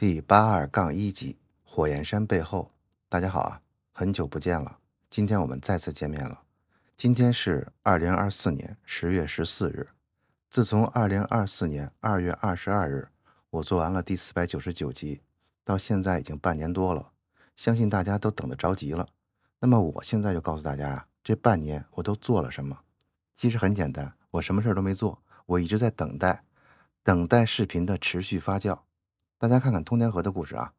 第八二杠一集《火焰山背后》，大家好啊，很久不见了，今天我们再次见面了。今天是二零二四年十月十四日。自从二零二四年二月二十二日我做完了第四百九十九集，到现在已经半年多了，相信大家都等得着急了。那么我现在就告诉大家啊，这半年我都做了什么？其实很简单，我什么事都没做，我一直在等待，等待视频的持续发酵。大家看看通天河的故事啊，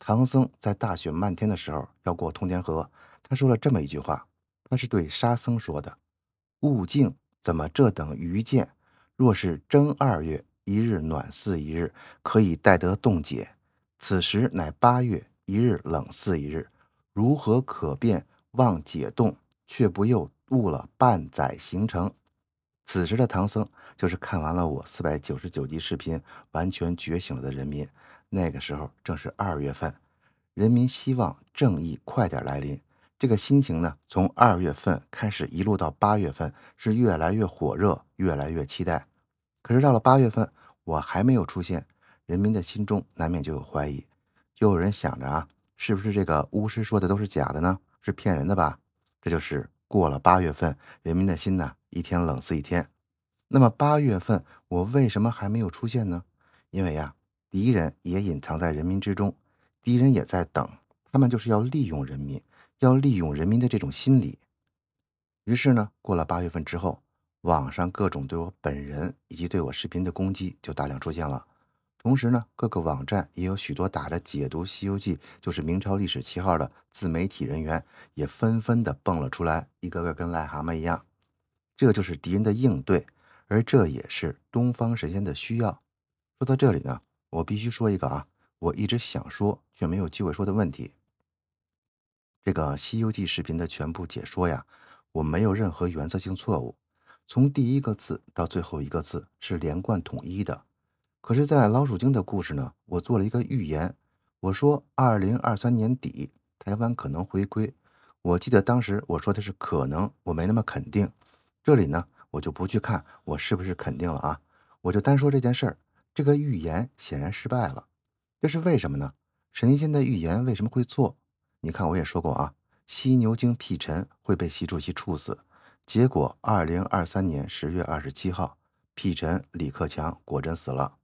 唐僧在大雪漫天的时候要过通天河，他说了这么一句话，他是对沙僧说的：“悟净，怎么这等愚见？若是正二月一日暖似一日，可以待得冻解；此时乃八月一日冷似一日，如何可变？望解冻？却不又误了半载行程？”此时的唐僧就是看完了我四百九十九集视频，完全觉醒了的人民。那个时候正是二月份，人民希望正义快点来临。这个心情呢，从二月份开始，一路到八月份是越来越火热，越来越期待。可是到了八月份，我还没有出现，人民的心中难免就有怀疑，就有人想着啊，是不是这个巫师说的都是假的呢？是骗人的吧？这就是。过了八月份，人民的心呢，一天冷似一天。那么八月份我为什么还没有出现呢？因为呀，敌人也隐藏在人民之中，敌人也在等，他们就是要利用人民，要利用人民的这种心理。于是呢，过了八月份之后，网上各种对我本人以及对我视频的攻击就大量出现了。同时呢，各个网站也有许多打着解读《西游记》就是明朝历史旗号的自媒体人员，也纷纷的蹦了出来，一个个跟癞蛤蟆一样。这就是敌人的应对，而这也是东方神仙的需要。说到这里呢，我必须说一个啊，我一直想说却没有机会说的问题。这个《西游记》视频的全部解说呀，我没有任何原则性错误，从第一个字到最后一个字是连贯统一的。可是，在老鼠精的故事呢，我做了一个预言，我说二零二三年底台湾可能回归。我记得当时我说的是可能，我没那么肯定。这里呢，我就不去看我是不是肯定了啊，我就单说这件事儿。这个预言显然失败了，这是为什么呢？神仙的预言为什么会错？你看，我也说过啊，犀牛精辟尘会被习主席处死，结果二零二三年十月二十七号，辟尘李克强果真死了。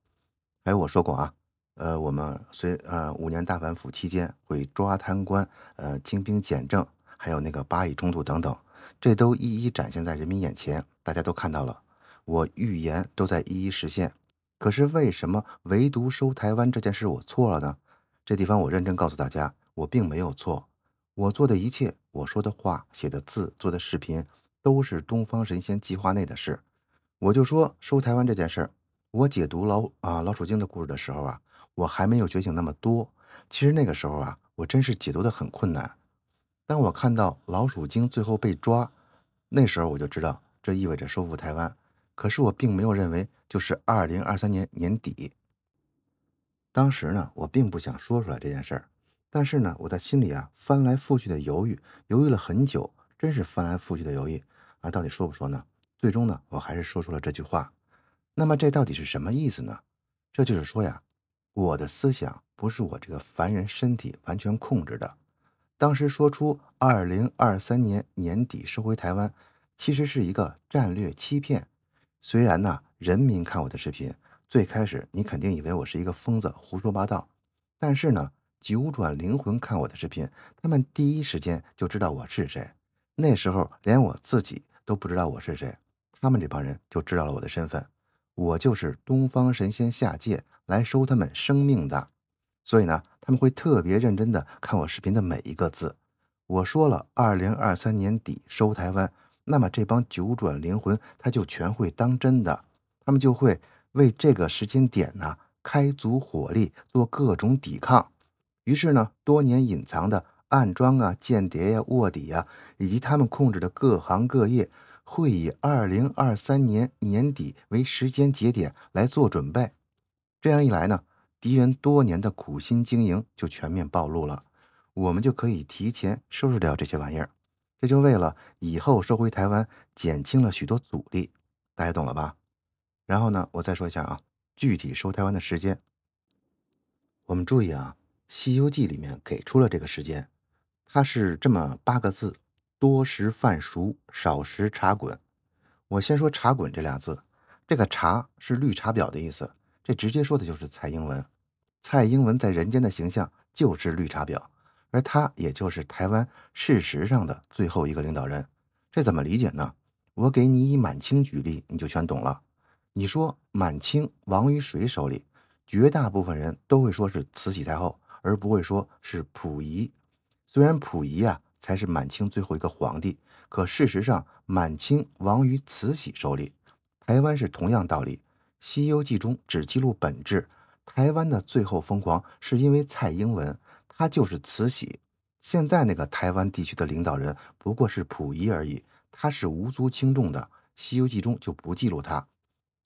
哎，我说过啊，呃，我们随呃五年大反腐期间会抓贪官，呃精兵简政，还有那个巴以冲突等等，这都一一展现在人民眼前，大家都看到了。我预言都在一一实现，可是为什么唯独收台湾这件事我错了呢？这地方我认真告诉大家，我并没有错，我做的一切，我说的话、写的字、做的视频，都是东方神仙计划内的事。我就说收台湾这件事。我解读老啊老鼠精的故事的时候啊，我还没有觉醒那么多。其实那个时候啊，我真是解读的很困难。当我看到老鼠精最后被抓，那时候我就知道这意味着收复台湾。可是我并没有认为就是二零二三年年底。当时呢，我并不想说出来这件事儿，但是呢，我在心里啊翻来覆去的犹豫，犹豫了很久，真是翻来覆去的犹豫啊，到底说不说呢？最终呢，我还是说出了这句话。那么这到底是什么意思呢？这就是说呀，我的思想不是我这个凡人身体完全控制的。当时说出二零二三年年底收回台湾，其实是一个战略欺骗。虽然呢，人民看我的视频，最开始你肯定以为我是一个疯子胡说八道。但是呢，九转灵魂看我的视频，他们第一时间就知道我是谁。那时候连我自己都不知道我是谁，他们这帮人就知道了我的身份。我就是东方神仙下界来收他们生命的，所以呢，他们会特别认真地看我视频的每一个字。我说了，二零二三年底收台湾，那么这帮九转灵魂他就全会当真的，他们就会为这个时间点呢开足火力做各种抵抗。于是呢，多年隐藏的暗桩啊、间谍呀、卧底呀，以及他们控制的各行各业。会以二零二三年年底为时间节点来做准备，这样一来呢，敌人多年的苦心经营就全面暴露了，我们就可以提前收拾掉这些玩意儿，这就为了以后收回台湾减轻了许多阻力，大家懂了吧？然后呢，我再说一下啊，具体收台湾的时间，我们注意啊，《西游记》里面给出了这个时间，它是这么八个字。多食饭熟，少食茶滚。我先说“茶滚”这俩字，这个“茶”是绿茶婊的意思。这直接说的就是蔡英文。蔡英文在人间的形象就是绿茶婊，而他也就是台湾事实上的最后一个领导人。这怎么理解呢？我给你以满清举例，你就全懂了。你说满清亡于谁手里？绝大部分人都会说是慈禧太后，而不会说是溥仪。虽然溥仪啊才是满清最后一个皇帝，可事实上满清亡于慈禧手里。台湾是同样道理。《西游记》中只记录本质，台湾的最后疯狂是因为蔡英文，他就是慈禧。现在那个台湾地区的领导人不过是溥仪而已，他是无足轻重的，《西游记》中就不记录他。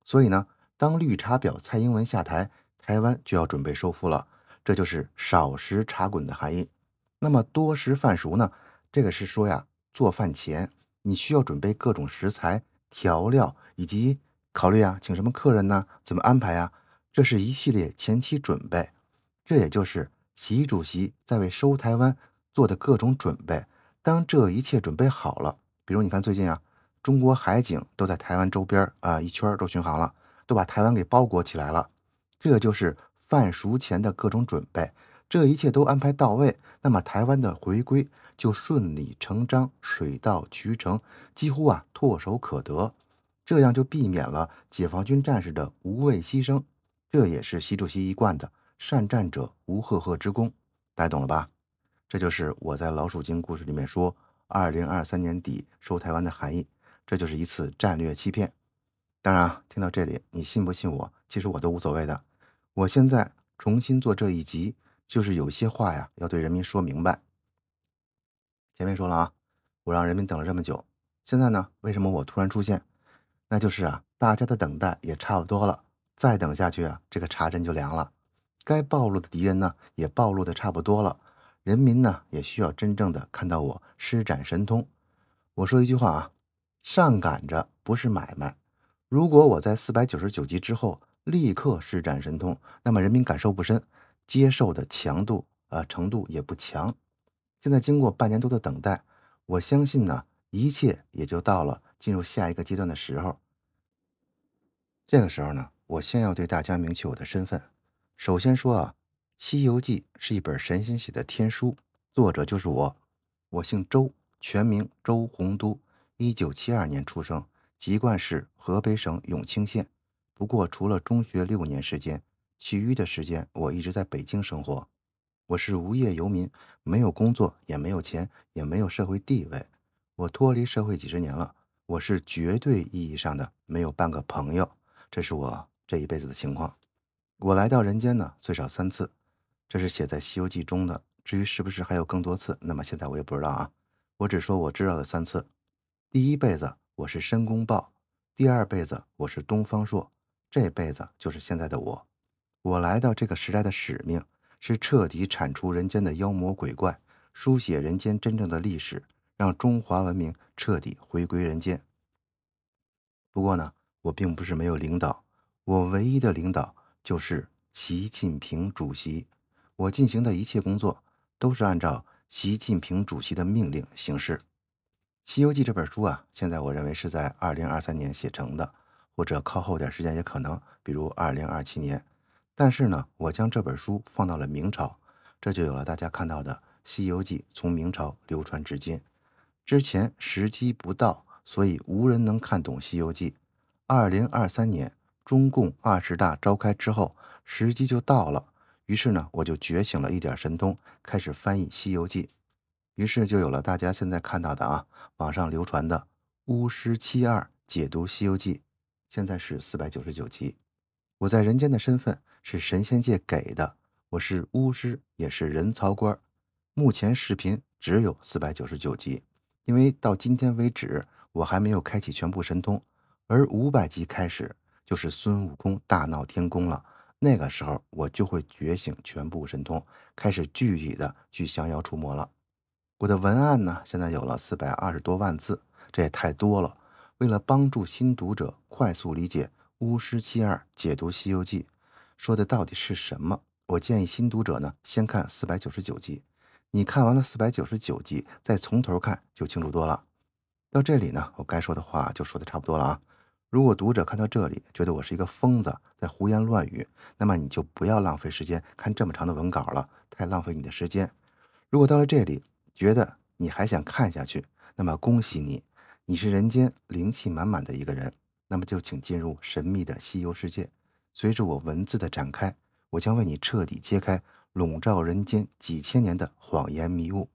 所以呢，当绿茶婊蔡英文下台，台湾就要准备收复了。这就是少时茶滚的含义。那么多时饭熟呢？这个是说呀，做饭前你需要准备各种食材、调料，以及考虑啊，请什么客人呢？怎么安排啊？这是一系列前期准备，这也就是习主席在为收台湾做的各种准备。当这一切准备好了，比如你看最近啊，中国海警都在台湾周边啊一圈都巡航了，都把台湾给包裹起来了。这就是饭熟前的各种准备，这一切都安排到位，那么台湾的回归。就顺理成章、水到渠成，几乎啊唾手可得，这样就避免了解放军战士的无谓牺牲。这也是习主席一贯的“善战者无赫赫之功”，大家懂了吧？这就是我在《老鼠精》故事里面说，二零二三年底收台湾的含义。这就是一次战略欺骗。当然啊，听到这里，你信不信我，其实我都无所谓的。我现在重新做这一集，就是有些话呀，要对人民说明白。前面说了啊，我让人民等了这么久，现在呢，为什么我突然出现？那就是啊，大家的等待也差不多了，再等下去啊，这个茶针就凉了。该暴露的敌人呢，也暴露的差不多了，人民呢，也需要真正的看到我施展神通。我说一句话啊，上赶着不是买卖。如果我在四百九十九级之后立刻施展神通，那么人民感受不深，接受的强度呃程度也不强。现在经过半年多的等待，我相信呢，一切也就到了进入下一个阶段的时候。这个时候呢，我先要对大家明确我的身份。首先说啊，《西游记》是一本神仙写的天书，作者就是我。我姓周，全名周洪都，一九七二年出生，籍贯是河北省永清县。不过，除了中学六年时间，其余的时间我一直在北京生活。我是无业游民，没有工作，也没有钱，也没有社会地位。我脱离社会几十年了，我是绝对意义上的没有半个朋友，这是我这一辈子的情况。我来到人间呢，最少三次，这是写在《西游记》中的。至于是不是还有更多次，那么现在我也不知道啊。我只说我知道的三次：第一辈子我是申公豹，第二辈子我是东方朔，这辈子就是现在的我。我来到这个时代的使命。是彻底铲除人间的妖魔鬼怪，书写人间真正的历史，让中华文明彻底回归人间。不过呢，我并不是没有领导，我唯一的领导就是习近平主席。我进行的一切工作都是按照习近平主席的命令行事。《西游记》这本书啊，现在我认为是在二零二三年写成的，或者靠后点时间也可能，比如二零二七年。但是呢，我将这本书放到了明朝，这就有了大家看到的《西游记》从明朝流传至今。之前时机不到，所以无人能看懂《西游记》。二零二三年中共二十大召开之后，时机就到了。于是呢，我就觉醒了一点神通，开始翻译《西游记》，于是就有了大家现在看到的啊，网上流传的巫师七二解读《西游记》，现在是四百九十九集。我在人间的身份。是神仙界给的，我是巫师，也是人曹官。目前视频只有四百九十九集，因为到今天为止，我还没有开启全部神通。而五百集开始就是孙悟空大闹天宫了，那个时候我就会觉醒全部神通，开始具体的去降妖除魔了。我的文案呢，现在有了四百二十多万字，这也太多了。为了帮助新读者快速理解巫师七二解读《西游记》。说的到底是什么？我建议新读者呢，先看四百九十九集。你看完了四百九十九集，再从头看就清楚多了。到这里呢，我该说的话就说的差不多了啊。如果读者看到这里觉得我是一个疯子在胡言乱语，那么你就不要浪费时间看这么长的文稿了，太浪费你的时间。如果到了这里觉得你还想看下去，那么恭喜你，你是人间灵气满满的一个人，那么就请进入神秘的西游世界。随着我文字的展开，我将为你彻底揭开笼罩人间几千年的谎言迷雾。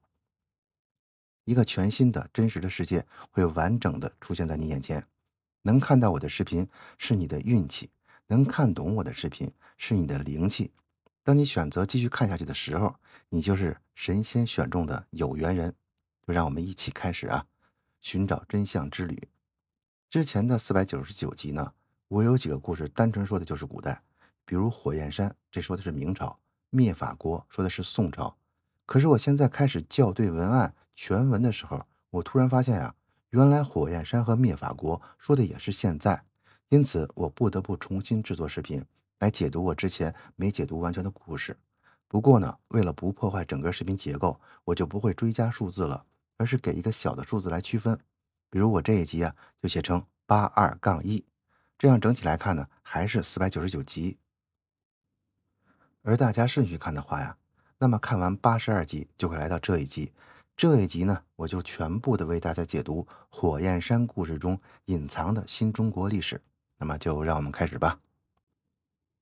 一个全新的真实的世界会完整的出现在你眼前。能看到我的视频是你的运气，能看懂我的视频是你的灵气。当你选择继续看下去的时候，你就是神仙选中的有缘人。就让我们一起开始啊，寻找真相之旅。之前的四百九十九集呢？我有几个故事，单纯说的就是古代，比如火焰山，这说的是明朝；灭法国说的是宋朝。可是我现在开始校对文案全文的时候，我突然发现呀，原来火焰山和灭法国说的也是现在。因此，我不得不重新制作视频来解读我之前没解读完全的故事。不过呢，为了不破坏整个视频结构，我就不会追加数字了，而是给一个小的数字来区分。比如我这一集啊，就写成八二杠一。这样整体来看呢，还是四百九十九集。而大家顺序看的话呀，那么看完八十二集就会来到这一集。这一集呢，我就全部的为大家解读《火焰山》故事中隐藏的新中国历史。那么就让我们开始吧。《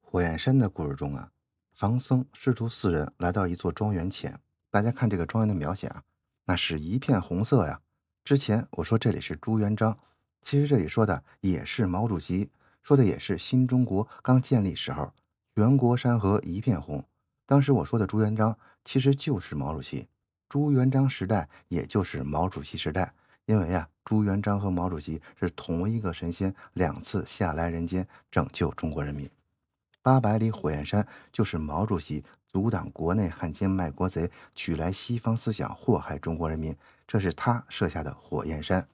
火焰山》的故事中啊，唐僧师徒四人来到一座庄园前。大家看这个庄园的描写啊，那是一片红色呀。之前我说这里是朱元璋。其实这里说的也是毛主席，说的也是新中国刚建立时候，全国山河一片红。当时我说的朱元璋其实就是毛主席，朱元璋时代也就是毛主席时代，因为啊，朱元璋和毛主席是同一个神仙，两次下来人间拯救中国人民。八百里火焰山就是毛主席阻挡国内汉奸卖国贼取来西方思想祸害中国人民，这是他设下的火焰山。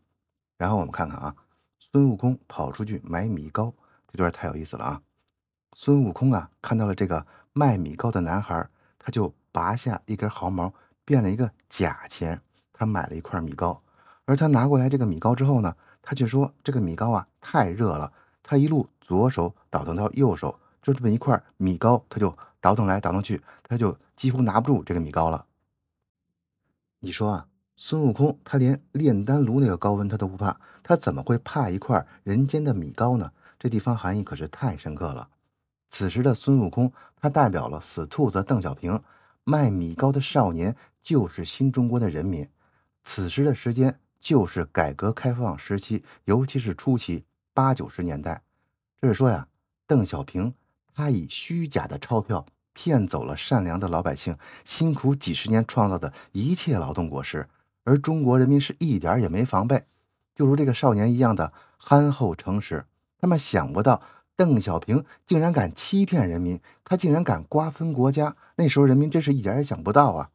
然后我们看看啊，孙悟空跑出去买米糕，这段太有意思了啊！孙悟空啊，看到了这个卖米糕的男孩，他就拔下一根毫毛，变了一个假钱，他买了一块米糕。而他拿过来这个米糕之后呢，他却说这个米糕啊太热了，他一路左手倒腾到右手，就这么一块米糕，他就倒腾来倒腾去，他就几乎拿不住这个米糕了。你说啊？孙悟空，他连炼丹炉那个高温他都不怕，他怎么会怕一块人间的米糕呢？这地方含义可是太深刻了。此时的孙悟空，他代表了死兔子邓小平，卖米糕的少年就是新中国的人民。此时的时间就是改革开放时期，尤其是初期八九十年代。这是说呀，邓小平他以虚假的钞票骗走了善良的老百姓辛苦几十年创造的一切劳动果实。而中国人民是一点也没防备，就如这个少年一样的憨厚诚实。他们想不到邓小平竟然敢欺骗人民，他竟然敢瓜分国家。那时候人民真是一点也想不到啊！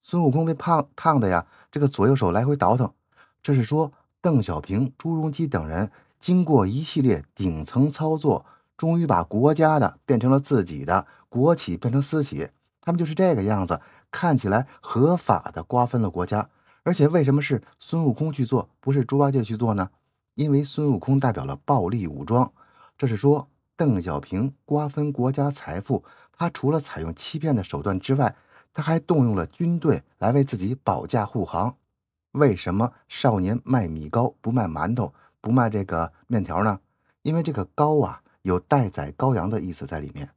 孙悟空被胖烫的呀，这个左右手来回倒腾，这是说邓小平、朱镕基等人经过一系列顶层操作，终于把国家的变成了自己的，国企变成私企。他们就是这个样子，看起来合法的瓜分了国家。而且为什么是孙悟空去做，不是猪八戒去做呢？因为孙悟空代表了暴力武装，这是说邓小平瓜分国家财富，他除了采用欺骗的手段之外，他还动用了军队来为自己保驾护航。为什么少年卖米糕不卖馒头，不卖这个面条呢？因为这个糕啊，有待宰羔羊的意思在里面，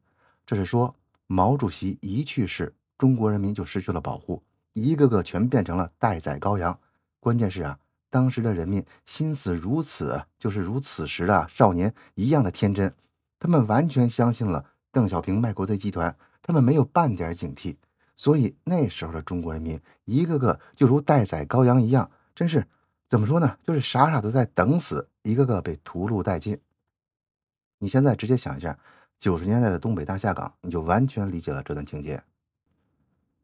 这是说毛主席一去世，中国人民就失去了保护。一个个全变成了待宰羔羊。关键是啊，当时的人民心思如此，就是如此时的少年一样的天真，他们完全相信了邓小平卖国贼集团，他们没有半点警惕，所以那时候的中国人民一个个就如待宰羔羊一样，真是怎么说呢？就是傻傻的在等死，一个个被屠戮殆尽。你现在直接想一下，九十年代的东北大下岗，你就完全理解了这段情节。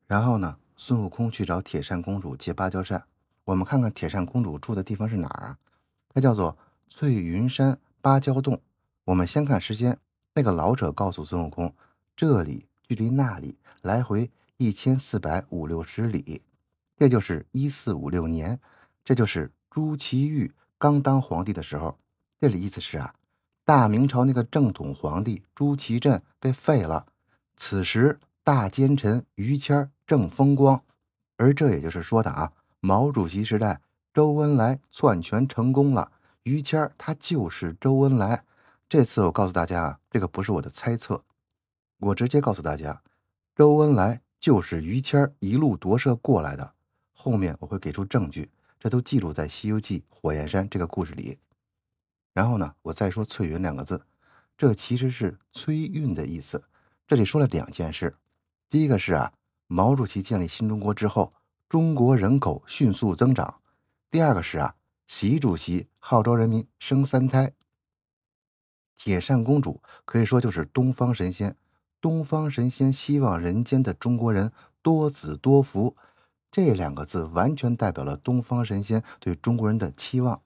然后呢？孙悟空去找铁扇公主借芭蕉扇，我们看看铁扇公主住的地方是哪儿啊？它叫做翠云山芭蕉洞。我们先看时间，那个老者告诉孙悟空，这里距离那里来回一千四百五六十里，这就是一四五六年，这就是朱祁钰刚当皇帝的时候。这里意思是啊，大明朝那个正统皇帝朱祁镇被废了，此时。大奸臣于谦儿正风光，而这也就是说的啊，毛主席时代周恩来篡权成功了。于谦儿他就是周恩来。这次我告诉大家啊，这个不是我的猜测，我直接告诉大家，周恩来就是于谦儿一路夺舍过来的。后面我会给出证据，这都记录在《西游记》火焰山这个故事里。然后呢，我再说“翠云”两个字，这其实是“崔运”的意思。这里说了两件事。第一个是啊，毛主席建立新中国之后，中国人口迅速增长。第二个是啊，习主席号召人民生三胎。铁扇公主可以说就是东方神仙，东方神仙希望人间的中国人多子多福。这两个字完全代表了东方神仙对中国人的期望。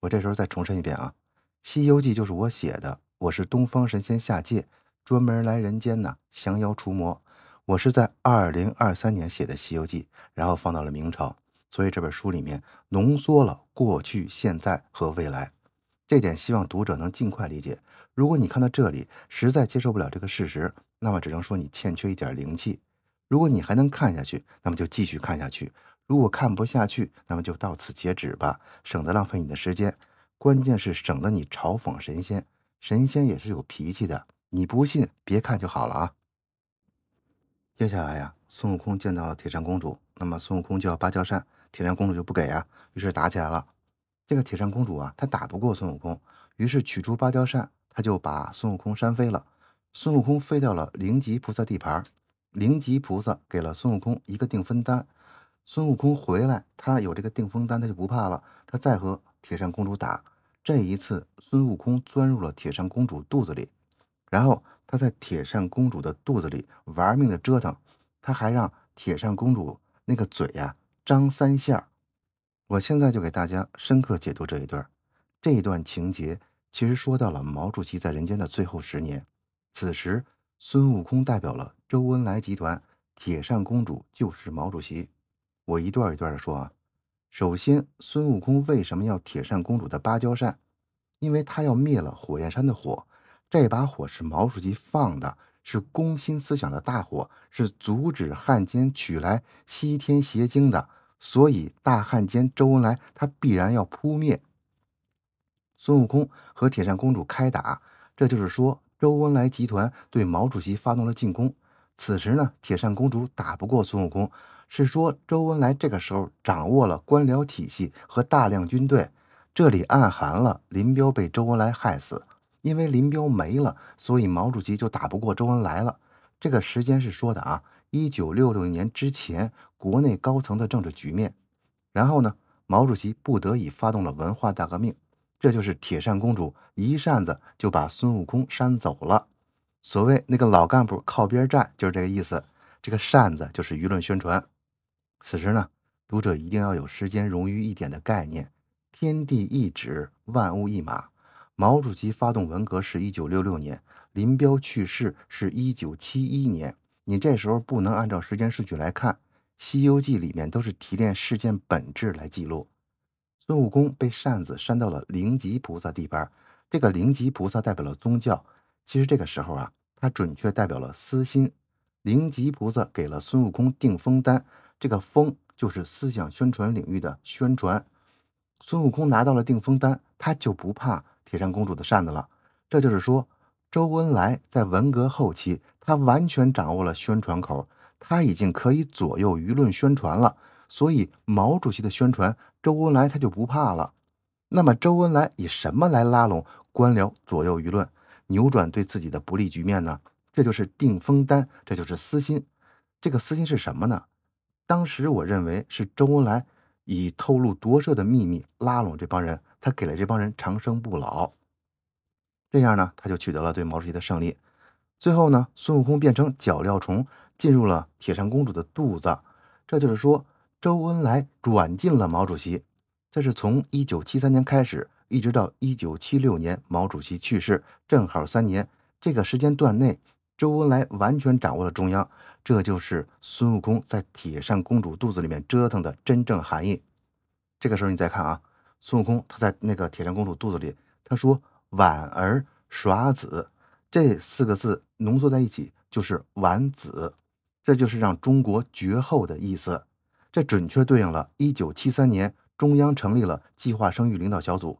我这时候再重申一遍啊，《西游记》就是我写的，我是东方神仙下界，专门来人间呢降妖除魔。我是在二零二三年写的《西游记》，然后放到了明朝，所以这本书里面浓缩了过去、现在和未来。这点希望读者能尽快理解。如果你看到这里实在接受不了这个事实，那么只能说你欠缺一点灵气。如果你还能看下去，那么就继续看下去；如果看不下去，那么就到此截止吧，省得浪费你的时间。关键是省得你嘲讽神仙，神仙也是有脾气的。你不信，别看就好了啊。接下来呀，孙悟空见到了铁扇公主，那么孙悟空就要芭蕉扇，铁扇公主就不给呀，于是打起来了。这个铁扇公主啊，她打不过孙悟空，于是取出芭蕉扇，她就把孙悟空扇飞了。孙悟空飞到了灵吉菩萨地盘，灵吉菩萨给了孙悟空一个定风丹。孙悟空回来，他有这个定风丹，他就不怕了。他再和铁扇公主打，这一次孙悟空钻入了铁扇公主肚子里，然后。他在铁扇公主的肚子里玩命的折腾，他还让铁扇公主那个嘴呀张三下。我现在就给大家深刻解读这一段，这一段情节其实说到了毛主席在人间的最后十年。此时，孙悟空代表了周恩来集团，铁扇公主就是毛主席。我一段一段的说啊，首先，孙悟空为什么要铁扇公主的芭蕉扇？因为他要灭了火焰山的火。这把火是毛主席放的，是攻心思想的大火，是阻止汉奸取来西天邪经的。所以大汉奸周恩来他必然要扑灭。孙悟空和铁扇公主开打，这就是说周恩来集团对毛主席发动了进攻。此时呢，铁扇公主打不过孙悟空，是说周恩来这个时候掌握了官僚体系和大量军队。这里暗含了林彪被周恩来害死。因为林彪没了，所以毛主席就打不过周恩来了。这个时间是说的啊，一九六六年之前，国内高层的政治局面。然后呢，毛主席不得已发动了文化大革命，这就是铁扇公主一扇子就把孙悟空扇走了。所谓那个老干部靠边站，就是这个意思。这个扇子就是舆论宣传。此时呢，读者一定要有时间冗余一点的概念，天地一指，万物一马。毛主席发动文革是一九六六年，林彪去世是一九七一年。你这时候不能按照时间顺序来看《西游记》里面都是提炼事件本质来记录。孙悟空被扇子扇到了灵吉菩萨地盘，这个灵吉菩萨代表了宗教。其实这个时候啊，它准确代表了私心。灵吉菩萨给了孙悟空定风丹，这个“风”就是思想宣传领域的宣传。孙悟空拿到了定风丹，他就不怕。铁扇公主的扇子了，这就是说，周恩来在文革后期，他完全掌握了宣传口，他已经可以左右舆论宣传了。所以，毛主席的宣传，周恩来他就不怕了。那么，周恩来以什么来拉拢官僚、左右舆论、扭转对自己的不利局面呢？这就是定风丹，这就是私心。这个私心是什么呢？当时我认为是周恩来以透露夺舍的秘密拉拢这帮人。他给了这帮人长生不老，这样呢，他就取得了对毛主席的胜利。最后呢，孙悟空变成脚镣虫进入了铁扇公主的肚子，这就是说周恩来转进了毛主席。这是从一九七三年开始，一直到一九七六年毛主席去世，正好三年。这个时间段内，周恩来完全掌握了中央。这就是孙悟空在铁扇公主肚子里面折腾的真正含义。这个时候你再看啊。孙悟空他在那个铁扇公主肚子里，他说“婉儿耍子”这四个字浓缩在一起就是“婉子”，这就是让中国绝后的意思。这准确对应了1973年中央成立了计划生育领导小组，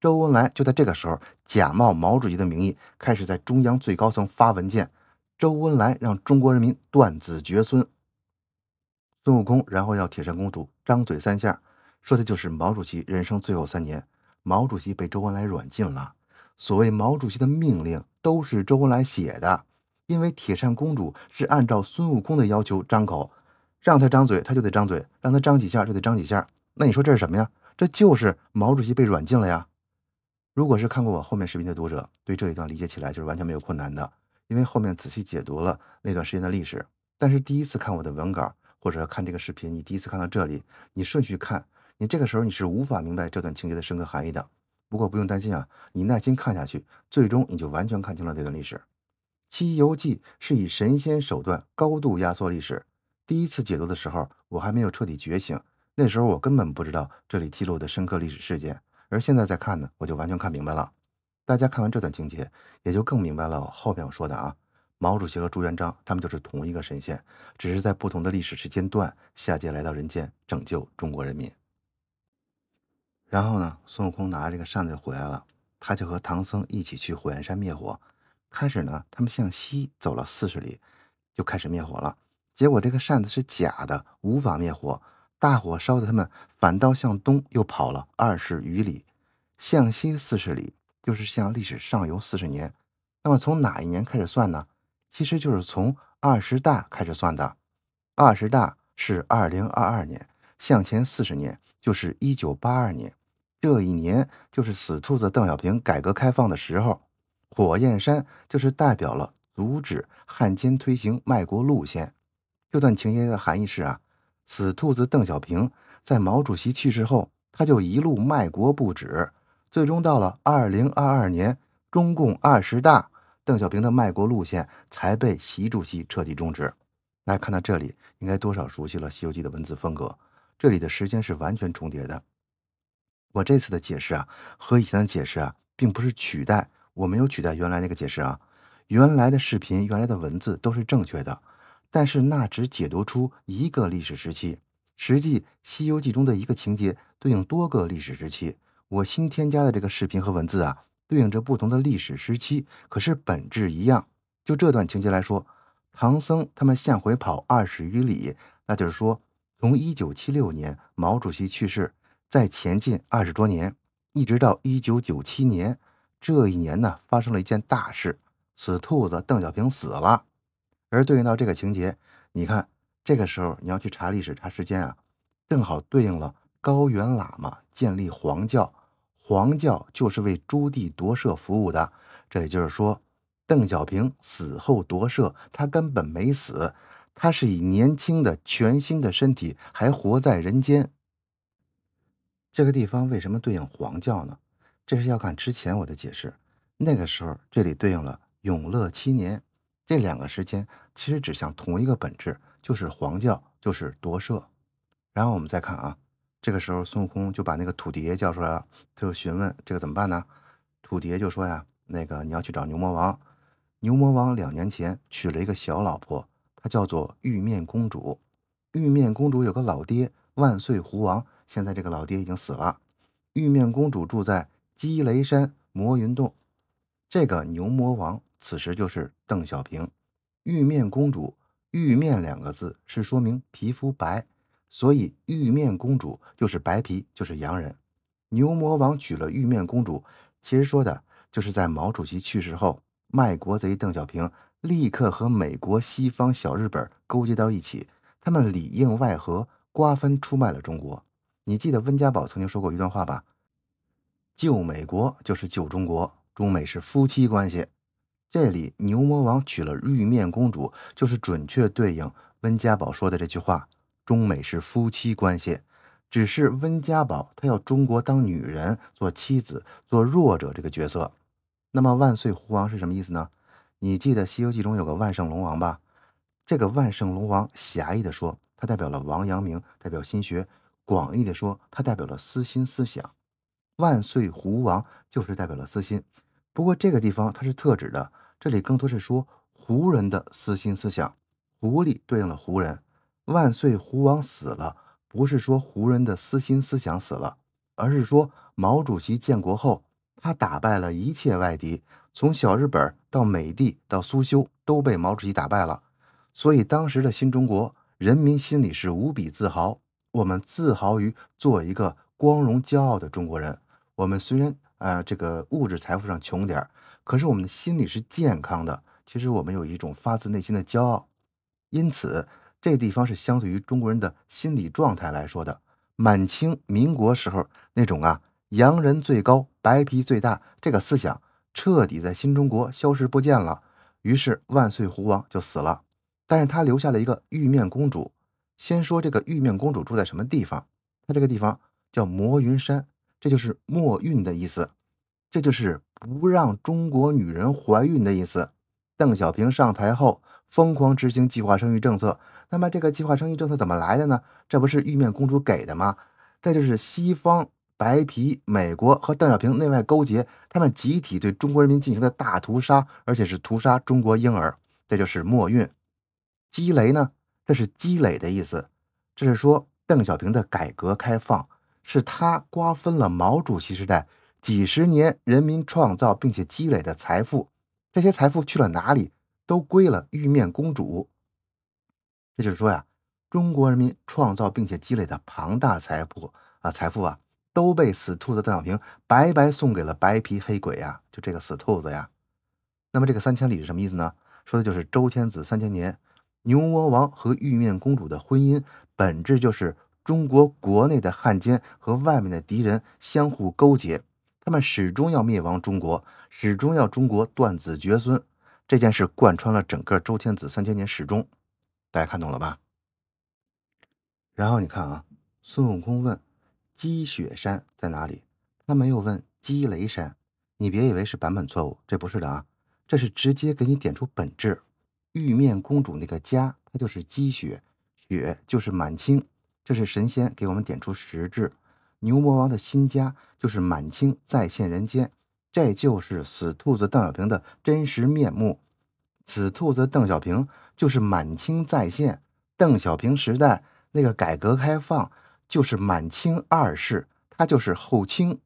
周恩来就在这个时候假冒毛主席的名义开始在中央最高层发文件。周恩来让中国人民断子绝孙。孙悟空然后要铁扇公主张嘴三下。说的就是毛主席人生最后三年，毛主席被周恩来软禁了。所谓毛主席的命令都是周恩来写的，因为铁扇公主是按照孙悟空的要求张口，让他张嘴他就得张嘴，让他张几下就得张几下。那你说这是什么呀？这就是毛主席被软禁了呀！如果是看过我后面视频的读者，对这一段理解起来就是完全没有困难的，因为后面仔细解读了那段时间的历史。但是第一次看我的文稿或者看这个视频，你第一次看到这里，你顺序看。你这个时候你是无法明白这段情节的深刻含义的。不过不用担心啊，你耐心看下去，最终你就完全看清了这段历史。《西游记》是以神仙手段高度压缩历史。第一次解读的时候，我还没有彻底觉醒，那时候我根本不知道这里记录的深刻历史事件。而现在再看呢，我就完全看明白了。大家看完这段情节，也就更明白了后边我说的啊，毛主席和朱元璋他们就是同一个神仙，只是在不同的历史时间段下界来到人间拯救中国人民。然后呢，孙悟空拿着这个扇子就回来了。他就和唐僧一起去火焰山灭火。开始呢，他们向西走了四十里，就开始灭火了。结果这个扇子是假的，无法灭火。大火烧得他们反倒向东又跑了二十余里。向西四十里，就是向历史上游四十年。那么从哪一年开始算呢？其实就是从二十大开始算的。二十大是二零二二年，向前四十年就是一九八二年。这一年就是死兔子邓小平改革开放的时候，火焰山就是代表了阻止汉奸推行卖国路线。这段情节的含义是啊，死兔子邓小平在毛主席去世后，他就一路卖国不止，最终到了二零二二年中共二十大，邓小平的卖国路线才被习主席彻底终止。来看到这里，应该多少熟悉了《西游记》的文字风格。这里的时间是完全重叠的。我这次的解释啊，和以前的解释啊，并不是取代，我没有取代原来那个解释啊。原来的视频、原来的文字都是正确的，但是那只解读出一个历史时期。实际《西游记》中的一个情节对应多个历史时期。我新添加的这个视频和文字啊，对应着不同的历史时期，可是本质一样。就这段情节来说，唐僧他们向回跑二十余里，那就是说，从一九七六年毛主席去世。在前进二十多年，一直到一九九七年，这一年呢发生了一件大事：此兔子邓小平死了。而对应到这个情节，你看这个时候你要去查历史查时间啊，正好对应了高原喇嘛建立黄教，黄教就是为朱棣夺舍服务的。这也就是说，邓小平死后夺舍，他根本没死，他是以年轻的全新的身体还活在人间。这个地方为什么对应黄教呢？这是要看之前我的解释。那个时候这里对应了永乐七年，这两个时间其实指向同一个本质，就是黄教，就是夺舍。然后我们再看啊，这个时候孙悟空就把那个土地爷叫出来了，他就询问这个怎么办呢？土地爷就说呀，那个你要去找牛魔王，牛魔王两年前娶了一个小老婆，她叫做玉面公主，玉面公主有个老爹。万岁，狐王！现在这个老爹已经死了。玉面公主住在鸡雷山魔云洞。这个牛魔王此时就是邓小平。玉面公主“玉面”两个字是说明皮肤白，所以玉面公主就是白皮，就是洋人。牛魔王娶了玉面公主，其实说的就是在毛主席去世后，卖国贼邓小平立刻和美国、西方、小日本勾结到一起，他们里应外合。瓜分出卖了中国，你记得温家宝曾经说过一段话吧？救美国就是救中国，中美是夫妻关系。这里牛魔王娶了玉面公主，就是准确对应温家宝说的这句话：中美是夫妻关系。只是温家宝他要中国当女人，做妻子，做弱者这个角色。那么万岁狐王是什么意思呢？你记得《西游记》中有个万圣龙王吧？这个万圣龙王，狭义的说，它代表了王阳明，代表心学；广义的说，它代表了私心思想。万岁胡王就是代表了私心。不过这个地方它是特指的，这里更多是说胡人的私心思想。狐狸对应了胡人，万岁胡王死了，不是说胡人的私心思想死了，而是说毛主席建国后，他打败了一切外敌，从小日本到美帝到苏修，都被毛主席打败了。所以当时的新中国人民心里是无比自豪，我们自豪于做一个光荣骄傲的中国人。我们虽然啊这个物质财富上穷点儿，可是我们的心理是健康的。其实我们有一种发自内心的骄傲。因此，这地方是相对于中国人的心理状态来说的。满清、民国时候那种啊洋人最高、白皮最大这个思想，彻底在新中国消失不见了。于是，万岁胡王就死了。但是他留下了一个玉面公主。先说这个玉面公主住在什么地方？她这个地方叫魔云山，这就是“墨韵的意思，这就是不让中国女人怀孕的意思。邓小平上台后，疯狂执行计划生育政策。那么这个计划生育政策怎么来的呢？这不是玉面公主给的吗？这就是西方白皮美国和邓小平内外勾结，他们集体对中国人民进行的大屠杀，而且是屠杀中国婴儿。这就是墨韵。积累呢？这是积累的意思。这是说邓小平的改革开放，是他瓜分了毛主席时代几十年人民创造并且积累的财富。这些财富去了哪里？都归了玉面公主。这就是说呀，中国人民创造并且积累的庞大财富啊，财富啊，都被死兔子邓小平白白送给了白皮黑鬼呀！就这个死兔子呀。那么这个三千里是什么意思呢？说的就是周天子三千年。牛魔王和玉面公主的婚姻，本质就是中国国内的汉奸和外面的敌人相互勾结，他们始终要灭亡中国，始终要中国断子绝孙。这件事贯穿了整个周天子三千年始终，大家看懂了吧？然后你看啊，孙悟空问积雪山在哪里，他没有问积雷山，你别以为是版本错误，这不是的啊，这是直接给你点出本质。玉面公主那个家，它就是积雪，雪就是满清，这是神仙给我们点出实质。牛魔王的新家就是满清再现人间，这就是死兔子邓小平的真实面目。死兔子邓小平就是满清再现。邓小平时代那个改革开放就是满清二世，他就是后清。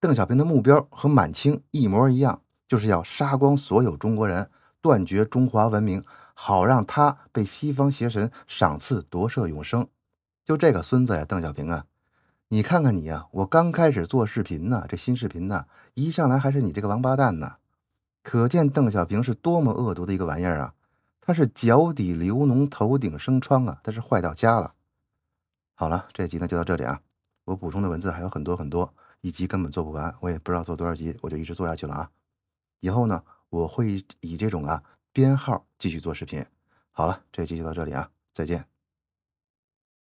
邓小平的目标和满清一模一样，就是要杀光所有中国人。断绝中华文明，好让他被西方邪神赏赐夺舍永生。就这个孙子呀，邓小平啊，你看看你呀！我刚开始做视频呢，这新视频呢，一上来还是你这个王八蛋呢。可见邓小平是多么恶毒的一个玩意儿啊！他是脚底流脓，头顶生疮啊！他是坏到家了。好了，这集呢就到这里啊。我补充的文字还有很多很多，一集根本做不完，我也不知道做多少集，我就一直做下去了啊。以后呢？我会以这种啊编号继续做视频。好了，这期就到这里啊，再见。